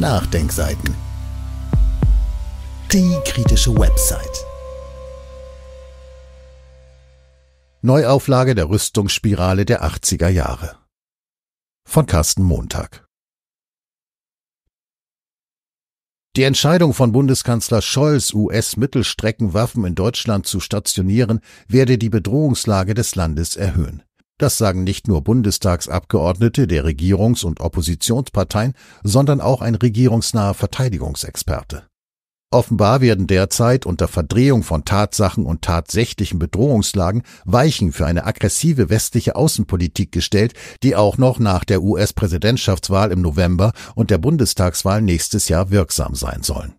Nachdenkseiten. Die kritische Website. Neuauflage der Rüstungsspirale der 80er Jahre. Von Carsten Montag. Die Entscheidung von Bundeskanzler Scholz, US-Mittelstreckenwaffen in Deutschland zu stationieren, werde die Bedrohungslage des Landes erhöhen. Das sagen nicht nur Bundestagsabgeordnete der Regierungs- und Oppositionsparteien, sondern auch ein regierungsnaher Verteidigungsexperte. Offenbar werden derzeit unter Verdrehung von Tatsachen und tatsächlichen Bedrohungslagen Weichen für eine aggressive westliche Außenpolitik gestellt, die auch noch nach der US-Präsidentschaftswahl im November und der Bundestagswahl nächstes Jahr wirksam sein sollen.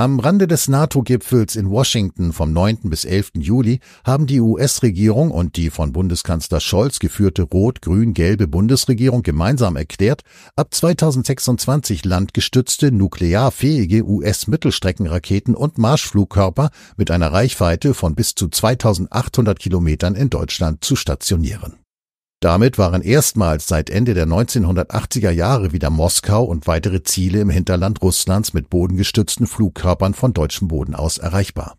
Am Rande des NATO-Gipfels in Washington vom 9. bis 11. Juli haben die US-Regierung und die von Bundeskanzler Scholz geführte rot-grün-gelbe Bundesregierung gemeinsam erklärt, ab 2026 landgestützte nuklearfähige US-Mittelstreckenraketen und Marschflugkörper mit einer Reichweite von bis zu 2800 Kilometern in Deutschland zu stationieren damit waren erstmals seit Ende der 1980er Jahre wieder Moskau und weitere Ziele im Hinterland Russlands mit bodengestützten Flugkörpern von deutschem Boden aus erreichbar.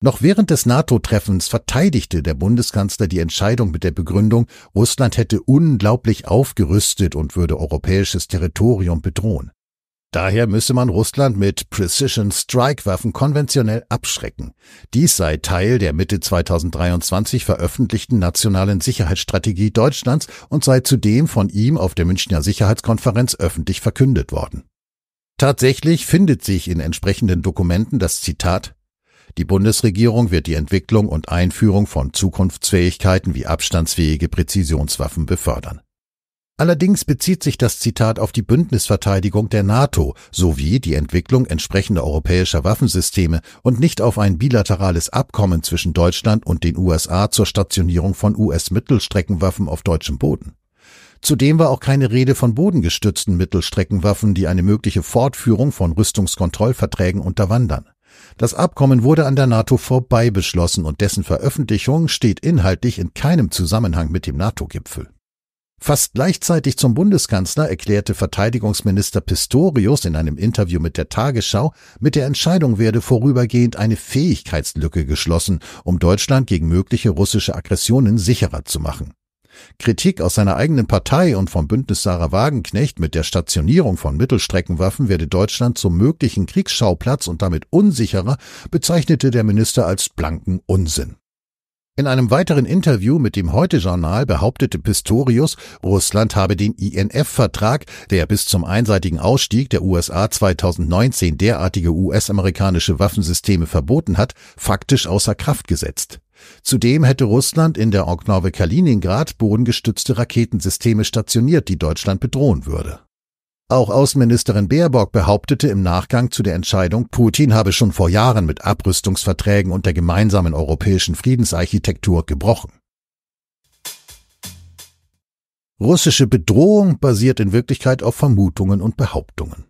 Noch während des NATO-Treffens verteidigte der Bundeskanzler die Entscheidung mit der Begründung, Russland hätte unglaublich aufgerüstet und würde europäisches Territorium bedrohen. Daher müsse man Russland mit Precision Strike Waffen konventionell abschrecken. Dies sei Teil der Mitte 2023 veröffentlichten nationalen Sicherheitsstrategie Deutschlands und sei zudem von ihm auf der Münchner Sicherheitskonferenz öffentlich verkündet worden. Tatsächlich findet sich in entsprechenden Dokumenten das Zitat die Bundesregierung wird die Entwicklung und Einführung von Zukunftsfähigkeiten wie abstandsfähige Präzisionswaffen befördern. Allerdings bezieht sich das Zitat auf die Bündnisverteidigung der NATO sowie die Entwicklung entsprechender europäischer Waffensysteme und nicht auf ein bilaterales Abkommen zwischen Deutschland und den USA zur Stationierung von US-Mittelstreckenwaffen auf deutschem Boden. Zudem war auch keine Rede von bodengestützten Mittelstreckenwaffen, die eine mögliche Fortführung von Rüstungskontrollverträgen unterwandern. Das Abkommen wurde an der NATO vorbei beschlossen und dessen Veröffentlichung steht inhaltlich in keinem Zusammenhang mit dem NATO-Gipfel. Fast gleichzeitig zum Bundeskanzler erklärte Verteidigungsminister Pistorius in einem Interview mit der Tagesschau, mit der Entscheidung werde vorübergehend eine Fähigkeitslücke geschlossen, um Deutschland gegen mögliche russische Aggressionen sicherer zu machen. Kritik aus seiner eigenen Partei und vom Bündnis Sarah Wagenknecht mit der Stationierung von Mittelstreckenwaffen werde Deutschland zum möglichen Kriegsschauplatz und damit unsicherer, bezeichnete der Minister als blanken Unsinn. In einem weiteren Interview mit dem Heute-Journal behauptete Pistorius, Russland habe den INF-Vertrag, der bis zum einseitigen Ausstieg der USA 2019 derartige US-amerikanische Waffensysteme verboten hat, faktisch außer Kraft gesetzt. Zudem hätte Russland in der Oknave Kaliningrad bodengestützte Raketensysteme stationiert, die Deutschland bedrohen würde. Auch Außenministerin Baerbock behauptete im Nachgang zu der Entscheidung, Putin habe schon vor Jahren mit Abrüstungsverträgen und der gemeinsamen europäischen Friedensarchitektur gebrochen. Russische Bedrohung basiert in Wirklichkeit auf Vermutungen und Behauptungen.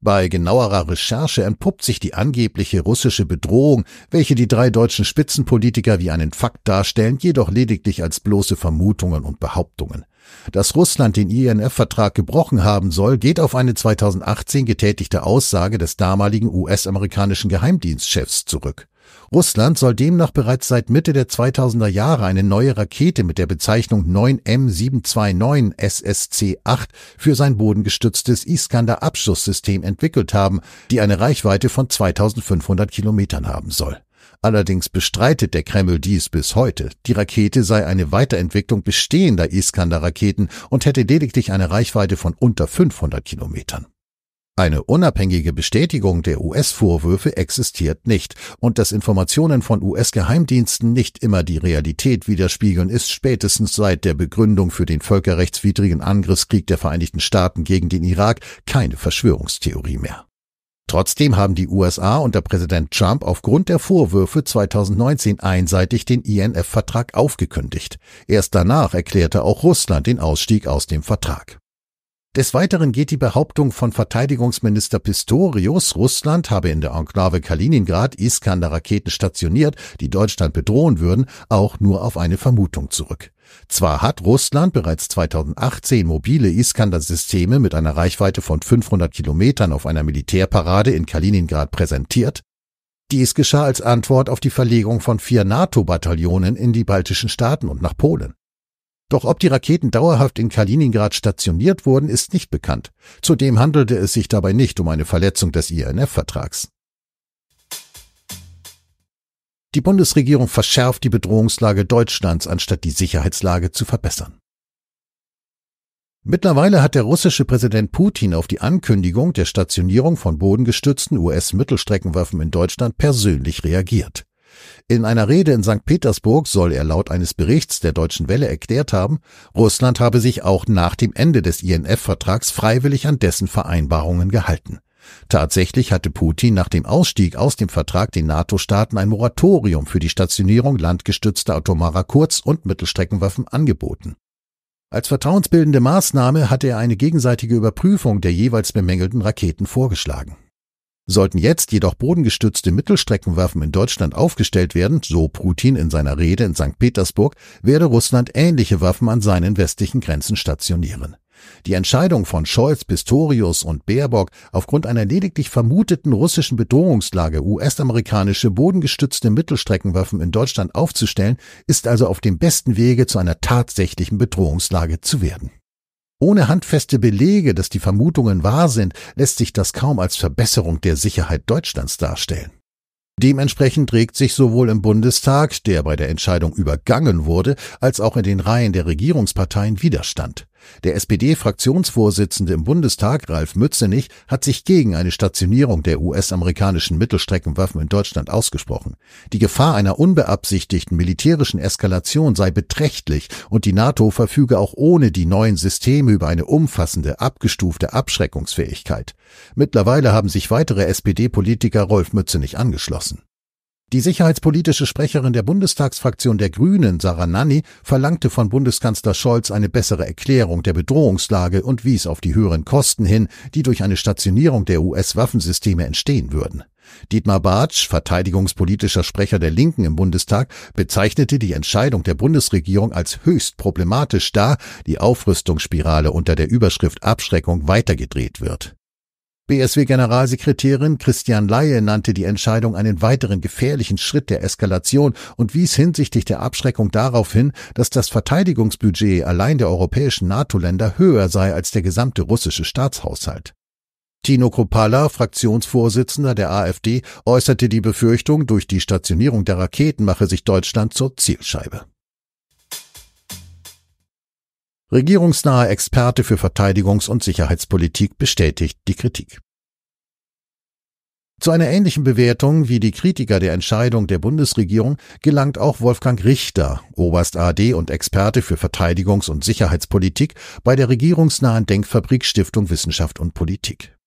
Bei genauerer Recherche entpuppt sich die angebliche russische Bedrohung, welche die drei deutschen Spitzenpolitiker wie einen Fakt darstellen, jedoch lediglich als bloße Vermutungen und Behauptungen. Dass Russland den INF-Vertrag gebrochen haben soll, geht auf eine 2018 getätigte Aussage des damaligen US-amerikanischen Geheimdienstchefs zurück. Russland soll demnach bereits seit Mitte der 2000er Jahre eine neue Rakete mit der Bezeichnung 9M729 SSC-8 für sein bodengestütztes Iskander-Abschusssystem entwickelt haben, die eine Reichweite von 2500 Kilometern haben soll. Allerdings bestreitet der Kreml dies bis heute. Die Rakete sei eine Weiterentwicklung bestehender Iskander-Raketen und hätte lediglich eine Reichweite von unter 500 Kilometern. Eine unabhängige Bestätigung der US-Vorwürfe existiert nicht und dass Informationen von US-Geheimdiensten nicht immer die Realität widerspiegeln, ist spätestens seit der Begründung für den völkerrechtswidrigen Angriffskrieg der Vereinigten Staaten gegen den Irak keine Verschwörungstheorie mehr. Trotzdem haben die USA unter Präsident Trump aufgrund der Vorwürfe 2019 einseitig den INF-Vertrag aufgekündigt. Erst danach erklärte auch Russland den Ausstieg aus dem Vertrag. Des Weiteren geht die Behauptung von Verteidigungsminister Pistorius, Russland habe in der Enklave Kaliningrad Iskander-Raketen stationiert, die Deutschland bedrohen würden, auch nur auf eine Vermutung zurück. Zwar hat Russland bereits 2018 mobile Iskander-Systeme mit einer Reichweite von 500 Kilometern auf einer Militärparade in Kaliningrad präsentiert, dies geschah als Antwort auf die Verlegung von vier NATO-Bataillonen in die baltischen Staaten und nach Polen. Doch ob die Raketen dauerhaft in Kaliningrad stationiert wurden, ist nicht bekannt. Zudem handelte es sich dabei nicht um eine Verletzung des INF-Vertrags. Die Bundesregierung verschärft die Bedrohungslage Deutschlands, anstatt die Sicherheitslage zu verbessern. Mittlerweile hat der russische Präsident Putin auf die Ankündigung der Stationierung von bodengestützten US-Mittelstreckenwaffen in Deutschland persönlich reagiert. In einer Rede in St. Petersburg soll er laut eines Berichts der Deutschen Welle erklärt haben, Russland habe sich auch nach dem Ende des INF-Vertrags freiwillig an dessen Vereinbarungen gehalten. Tatsächlich hatte Putin nach dem Ausstieg aus dem Vertrag den NATO-Staaten ein Moratorium für die Stationierung landgestützter atomarer Kurz- und Mittelstreckenwaffen angeboten. Als vertrauensbildende Maßnahme hatte er eine gegenseitige Überprüfung der jeweils bemängelten Raketen vorgeschlagen. Sollten jetzt jedoch bodengestützte Mittelstreckenwaffen in Deutschland aufgestellt werden, so Putin in seiner Rede in St. Petersburg, werde Russland ähnliche Waffen an seinen westlichen Grenzen stationieren. Die Entscheidung von Scholz, Pistorius und Baerbock, aufgrund einer lediglich vermuteten russischen Bedrohungslage US-amerikanische bodengestützte Mittelstreckenwaffen in Deutschland aufzustellen, ist also auf dem besten Wege zu einer tatsächlichen Bedrohungslage zu werden. Ohne handfeste Belege, dass die Vermutungen wahr sind, lässt sich das kaum als Verbesserung der Sicherheit Deutschlands darstellen. Dementsprechend regt sich sowohl im Bundestag, der bei der Entscheidung übergangen wurde, als auch in den Reihen der Regierungsparteien Widerstand. Der SPD-Fraktionsvorsitzende im Bundestag, Ralf Mützenich, hat sich gegen eine Stationierung der US-amerikanischen Mittelstreckenwaffen in Deutschland ausgesprochen. Die Gefahr einer unbeabsichtigten militärischen Eskalation sei beträchtlich und die NATO verfüge auch ohne die neuen Systeme über eine umfassende, abgestufte Abschreckungsfähigkeit. Mittlerweile haben sich weitere SPD-Politiker Rolf Mützenich angeschlossen. Die sicherheitspolitische Sprecherin der Bundestagsfraktion der Grünen, Sarah Nanni, verlangte von Bundeskanzler Scholz eine bessere Erklärung der Bedrohungslage und wies auf die höheren Kosten hin, die durch eine Stationierung der US-Waffensysteme entstehen würden. Dietmar Bartsch, verteidigungspolitischer Sprecher der Linken im Bundestag, bezeichnete die Entscheidung der Bundesregierung als höchst problematisch, da die Aufrüstungsspirale unter der Überschrift Abschreckung weitergedreht wird. BSW-Generalsekretärin Christian Laie nannte die Entscheidung einen weiteren gefährlichen Schritt der Eskalation und wies hinsichtlich der Abschreckung darauf hin, dass das Verteidigungsbudget allein der europäischen NATO-Länder höher sei als der gesamte russische Staatshaushalt. Tino Kropala, Fraktionsvorsitzender der AfD, äußerte die Befürchtung, durch die Stationierung der Raketen mache sich Deutschland zur Zielscheibe. Regierungsnahe Experte für Verteidigungs- und Sicherheitspolitik bestätigt die Kritik. Zu einer ähnlichen Bewertung wie die Kritiker der Entscheidung der Bundesregierung gelangt auch Wolfgang Richter, Oberst AD und Experte für Verteidigungs- und Sicherheitspolitik bei der regierungsnahen Denkfabrik Stiftung Wissenschaft und Politik.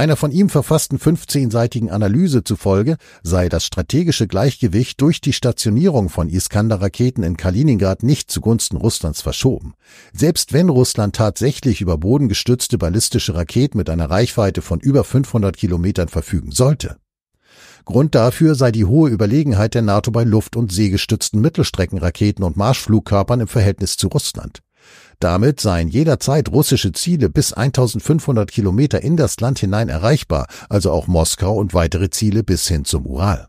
Einer von ihm verfassten 15-seitigen Analyse zufolge sei das strategische Gleichgewicht durch die Stationierung von Iskander-Raketen in Kaliningrad nicht zugunsten Russlands verschoben. Selbst wenn Russland tatsächlich über bodengestützte ballistische Raketen mit einer Reichweite von über 500 Kilometern verfügen sollte. Grund dafür sei die hohe Überlegenheit der NATO bei Luft- und seegestützten Mittelstreckenraketen und Marschflugkörpern im Verhältnis zu Russland. Damit seien jederzeit russische Ziele bis 1500 Kilometer in das Land hinein erreichbar, also auch Moskau und weitere Ziele bis hin zum Ural.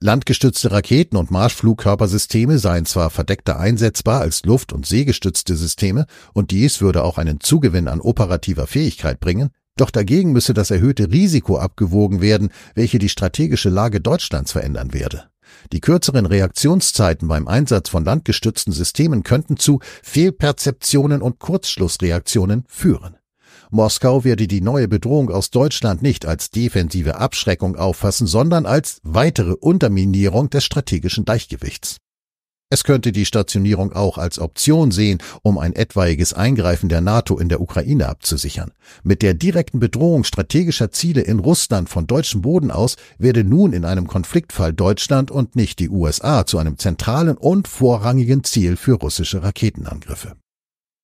Landgestützte Raketen und Marschflugkörpersysteme seien zwar verdeckter einsetzbar als luft- und seegestützte Systeme und dies würde auch einen Zugewinn an operativer Fähigkeit bringen, doch dagegen müsse das erhöhte Risiko abgewogen werden, welche die strategische Lage Deutschlands verändern werde. Die kürzeren Reaktionszeiten beim Einsatz von landgestützten Systemen könnten zu Fehlperzeptionen und Kurzschlussreaktionen führen. Moskau werde die neue Bedrohung aus Deutschland nicht als defensive Abschreckung auffassen, sondern als weitere Unterminierung des strategischen Gleichgewichts. Es könnte die Stationierung auch als Option sehen, um ein etwaiges Eingreifen der NATO in der Ukraine abzusichern. Mit der direkten Bedrohung strategischer Ziele in Russland von deutschem Boden aus werde nun in einem Konfliktfall Deutschland und nicht die USA zu einem zentralen und vorrangigen Ziel für russische Raketenangriffe.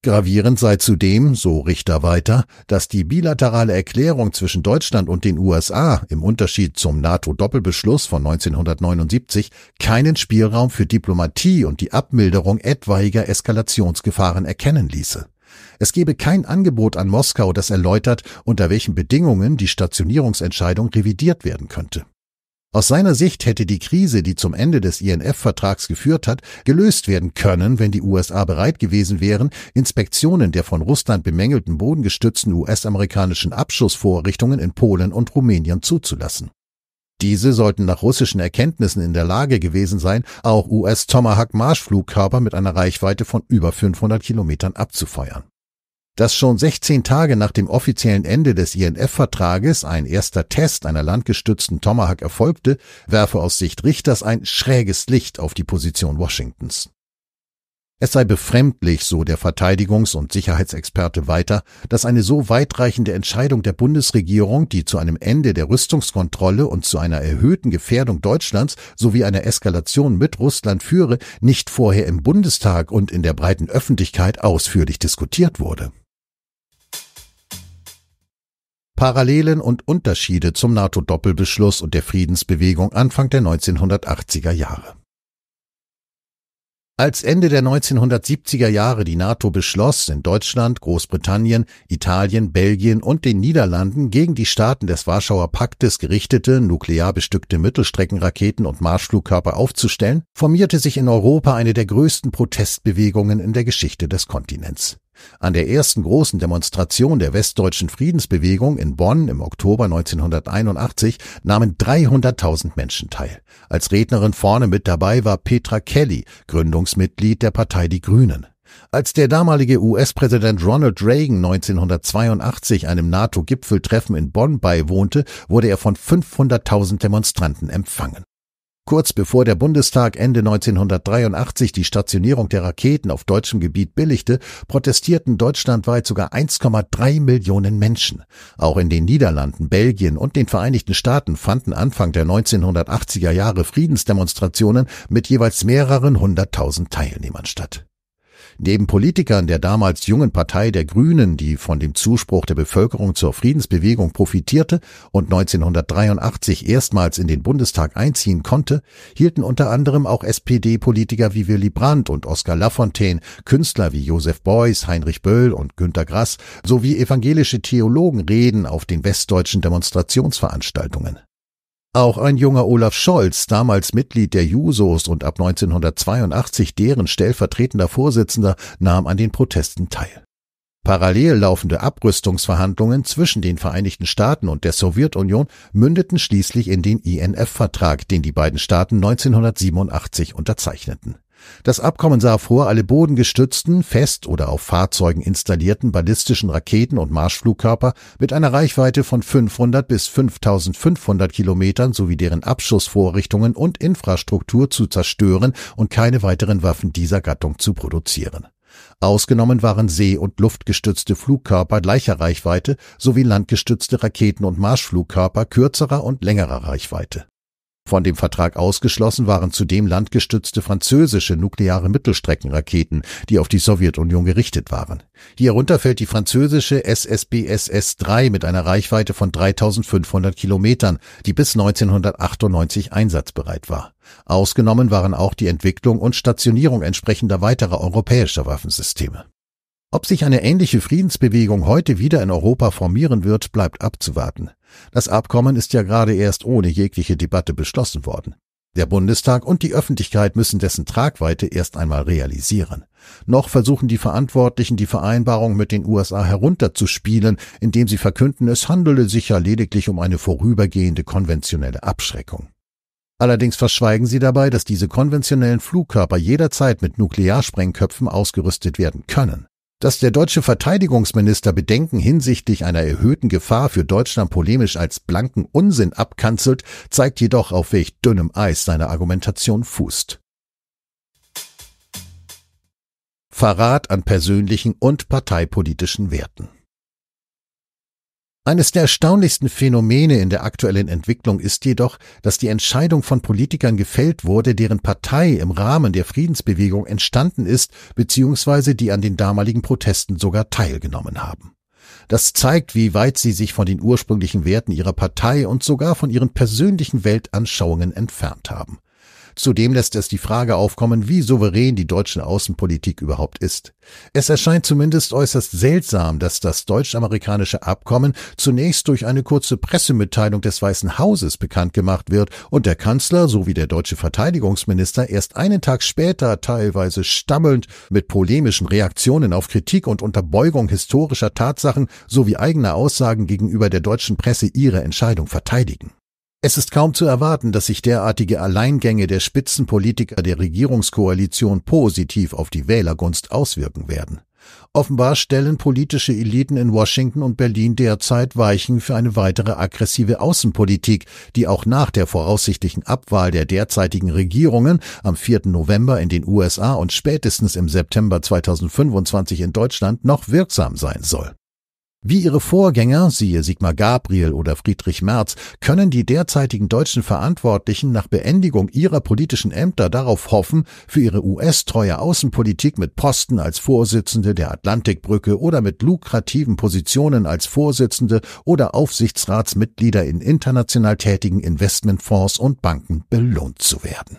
Gravierend sei zudem, so Richter weiter, dass die bilaterale Erklärung zwischen Deutschland und den USA im Unterschied zum NATO-Doppelbeschluss von 1979 keinen Spielraum für Diplomatie und die Abmilderung etwaiger Eskalationsgefahren erkennen ließe. Es gebe kein Angebot an Moskau, das erläutert, unter welchen Bedingungen die Stationierungsentscheidung revidiert werden könnte. Aus seiner Sicht hätte die Krise, die zum Ende des INF-Vertrags geführt hat, gelöst werden können, wenn die USA bereit gewesen wären, Inspektionen der von Russland bemängelten bodengestützten US-amerikanischen Abschussvorrichtungen in Polen und Rumänien zuzulassen. Diese sollten nach russischen Erkenntnissen in der Lage gewesen sein, auch US-Tomahawk-Marschflugkörper mit einer Reichweite von über 500 Kilometern abzufeuern dass schon 16 Tage nach dem offiziellen Ende des INF-Vertrages ein erster Test einer landgestützten Tomahawk erfolgte, werfe aus Sicht Richters ein schräges Licht auf die Position Washingtons. Es sei befremdlich, so der Verteidigungs- und Sicherheitsexperte weiter, dass eine so weitreichende Entscheidung der Bundesregierung, die zu einem Ende der Rüstungskontrolle und zu einer erhöhten Gefährdung Deutschlands sowie einer Eskalation mit Russland führe, nicht vorher im Bundestag und in der breiten Öffentlichkeit ausführlich diskutiert wurde. Parallelen und Unterschiede zum NATO-Doppelbeschluss und der Friedensbewegung Anfang der 1980er Jahre. Als Ende der 1970er Jahre die NATO beschloss, in Deutschland, Großbritannien, Italien, Belgien und den Niederlanden gegen die Staaten des Warschauer Paktes gerichtete, nuklear bestückte Mittelstreckenraketen und Marschflugkörper aufzustellen, formierte sich in Europa eine der größten Protestbewegungen in der Geschichte des Kontinents. An der ersten großen Demonstration der westdeutschen Friedensbewegung in Bonn im Oktober 1981 nahmen 300.000 Menschen teil. Als Rednerin vorne mit dabei war Petra Kelly, Gründungsmitglied der Partei Die Grünen. Als der damalige US-Präsident Ronald Reagan 1982 einem NATO-Gipfeltreffen in Bonn beiwohnte, wurde er von 500.000 Demonstranten empfangen. Kurz bevor der Bundestag Ende 1983 die Stationierung der Raketen auf deutschem Gebiet billigte, protestierten deutschlandweit sogar 1,3 Millionen Menschen. Auch in den Niederlanden, Belgien und den Vereinigten Staaten fanden Anfang der 1980er Jahre Friedensdemonstrationen mit jeweils mehreren hunderttausend Teilnehmern statt. Neben Politikern der damals jungen Partei der Grünen, die von dem Zuspruch der Bevölkerung zur Friedensbewegung profitierte und 1983 erstmals in den Bundestag einziehen konnte, hielten unter anderem auch SPD-Politiker wie Willy Brandt und Oskar Lafontaine, Künstler wie Josef Beuys, Heinrich Böll und Günter Grass sowie evangelische Theologen Reden auf den westdeutschen Demonstrationsveranstaltungen. Auch ein junger Olaf Scholz, damals Mitglied der Jusos und ab 1982 deren stellvertretender Vorsitzender, nahm an den Protesten teil. Parallel laufende Abrüstungsverhandlungen zwischen den Vereinigten Staaten und der Sowjetunion mündeten schließlich in den INF-Vertrag, den die beiden Staaten 1987 unterzeichneten. Das Abkommen sah vor, alle bodengestützten, fest oder auf Fahrzeugen installierten ballistischen Raketen und Marschflugkörper mit einer Reichweite von 500 bis 5500 Kilometern sowie deren Abschussvorrichtungen und Infrastruktur zu zerstören und keine weiteren Waffen dieser Gattung zu produzieren. Ausgenommen waren See- und luftgestützte Flugkörper gleicher Reichweite sowie landgestützte Raketen und Marschflugkörper kürzerer und längerer Reichweite. Von dem Vertrag ausgeschlossen waren zudem landgestützte französische nukleare Mittelstreckenraketen, die auf die Sowjetunion gerichtet waren. Hierunter fällt die französische SSBSS-3 mit einer Reichweite von 3500 Kilometern, die bis 1998 einsatzbereit war. Ausgenommen waren auch die Entwicklung und Stationierung entsprechender weiterer europäischer Waffensysteme. Ob sich eine ähnliche Friedensbewegung heute wieder in Europa formieren wird, bleibt abzuwarten. Das Abkommen ist ja gerade erst ohne jegliche Debatte beschlossen worden. Der Bundestag und die Öffentlichkeit müssen dessen Tragweite erst einmal realisieren. Noch versuchen die Verantwortlichen, die Vereinbarung mit den USA herunterzuspielen, indem sie verkünden, es handele sich ja lediglich um eine vorübergehende konventionelle Abschreckung. Allerdings verschweigen sie dabei, dass diese konventionellen Flugkörper jederzeit mit Nuklearsprengköpfen ausgerüstet werden können. Dass der deutsche Verteidigungsminister Bedenken hinsichtlich einer erhöhten Gefahr für Deutschland polemisch als blanken Unsinn abkanzelt, zeigt jedoch, auf welch dünnem Eis seine Argumentation fußt. Verrat an persönlichen und parteipolitischen Werten. Eines der erstaunlichsten Phänomene in der aktuellen Entwicklung ist jedoch, dass die Entscheidung von Politikern gefällt wurde, deren Partei im Rahmen der Friedensbewegung entstanden ist, beziehungsweise die an den damaligen Protesten sogar teilgenommen haben. Das zeigt, wie weit sie sich von den ursprünglichen Werten ihrer Partei und sogar von ihren persönlichen Weltanschauungen entfernt haben. Zudem lässt es die Frage aufkommen, wie souverän die deutsche Außenpolitik überhaupt ist. Es erscheint zumindest äußerst seltsam, dass das deutsch-amerikanische Abkommen zunächst durch eine kurze Pressemitteilung des Weißen Hauses bekannt gemacht wird und der Kanzler sowie der deutsche Verteidigungsminister erst einen Tag später teilweise stammelnd mit polemischen Reaktionen auf Kritik und Unterbeugung historischer Tatsachen sowie eigener Aussagen gegenüber der deutschen Presse ihre Entscheidung verteidigen. Es ist kaum zu erwarten, dass sich derartige Alleingänge der Spitzenpolitiker der Regierungskoalition positiv auf die Wählergunst auswirken werden. Offenbar stellen politische Eliten in Washington und Berlin derzeit Weichen für eine weitere aggressive Außenpolitik, die auch nach der voraussichtlichen Abwahl der derzeitigen Regierungen am 4. November in den USA und spätestens im September 2025 in Deutschland noch wirksam sein soll. Wie ihre Vorgänger, siehe Sigmar Gabriel oder Friedrich Merz, können die derzeitigen deutschen Verantwortlichen nach Beendigung ihrer politischen Ämter darauf hoffen, für ihre US-treue Außenpolitik mit Posten als Vorsitzende der Atlantikbrücke oder mit lukrativen Positionen als Vorsitzende oder Aufsichtsratsmitglieder in international tätigen Investmentfonds und Banken belohnt zu werden.